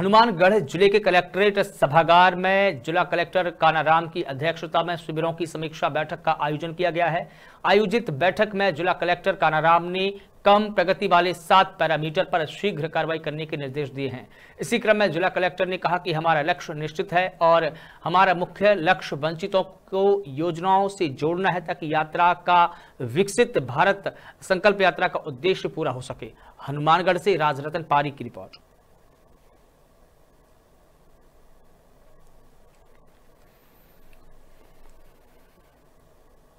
हनुमानगढ़ जिले के कलेक्ट्रेट सभागार में जिला कलेक्टर कानाराम की अध्यक्षता में शिविरों की समीक्षा बैठक का आयोजन किया गया है आयोजित बैठक में जिला कलेक्टर कानाराम ने कम प्रगति वाले सात पैरामीटर पर शीघ्र कार्रवाई करने के निर्देश दिए हैं इसी क्रम में जिला कलेक्टर ने कहा कि हमारा लक्ष्य निश्चित है और हमारा मुख्य लक्ष्य वंचितों को योजनाओं से जोड़ना है ताकि यात्रा का विकसित भारत संकल्प यात्रा का उद्देश्य पूरा हो सके हनुमानगढ़ से राजरतन पारी की रिपोर्ट